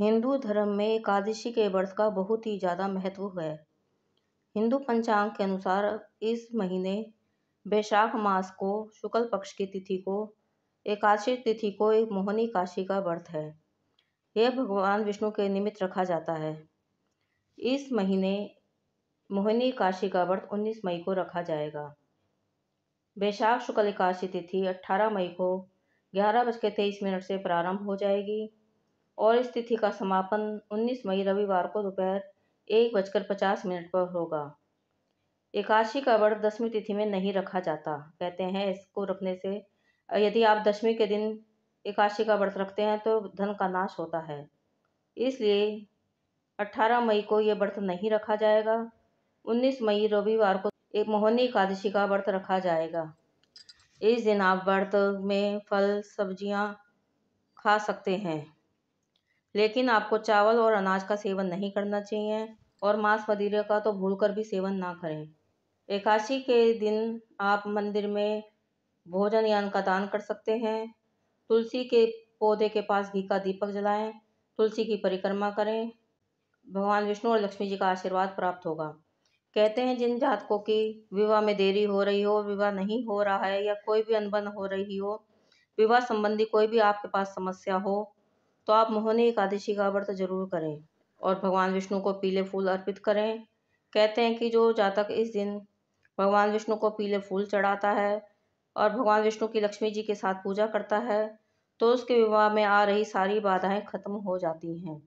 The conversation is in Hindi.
हिंदू धर्म में एकादशी के व्रत का बहुत ही ज़्यादा महत्व है हिंदू पंचांग के अनुसार इस महीने वैशाख मास को शुक्ल पक्ष की तिथि को एकादशी तिथि को एक मोहनी काशी का व्रत है यह भगवान विष्णु के निमित्त रखा जाता है इस महीने मोहिनी काशी का व्रत 19 मई को रखा जाएगा वैशाख शुक्ल एकादशी तिथि 18 मई को ग्यारह बज के तेईस मिनट से प्रारंभ हो जाएगी और इस तिथि का समापन 19 मई रविवार को दोपहर एक बजकर पचास मिनट पर होगा एकादशी का व्रत दसवीं तिथि में नहीं रखा जाता कहते हैं इसको रखने से यदि आप दसवीं के दिन एकादशी का व्रत रखते हैं तो धन का नाश होता है इसलिए 18 मई को यह व्रत नहीं रखा जाएगा 19 मई रविवार को एक मोहनी एकादशी का व्रत रखा जाएगा इस दिन आप व्रत में फल सब्जियां खा सकते हैं लेकिन आपको चावल और अनाज का सेवन नहीं करना चाहिए और मांस मदिरा का तो भूल कर भी सेवन ना करें एकादशी के दिन आप मंदिर में भोजन यान का दान कर सकते हैं तुलसी के पौधे के पास घी का दीपक जलाएं तुलसी की परिक्रमा करें भगवान विष्णु और लक्ष्मी जी का आशीर्वाद प्राप्त होगा कहते हैं जिन जातकों की विवाह में देरी हो रही हो विवाह नहीं हो रहा है या कोई भी अनबन हो रही हो विवाह संबंधी कोई भी आपके पास समस्या हो तो आप मोहनी एकादशी का व्रत जरूर करें और भगवान विष्णु को पीले फूल अर्पित करें कहते हैं कि जो जातक इस दिन भगवान विष्णु को पीले फूल चढ़ाता है और भगवान विष्णु की लक्ष्मी जी के साथ पूजा करता है तो उसके विवाह में आ रही सारी बाधाएं खत्म हो जाती हैं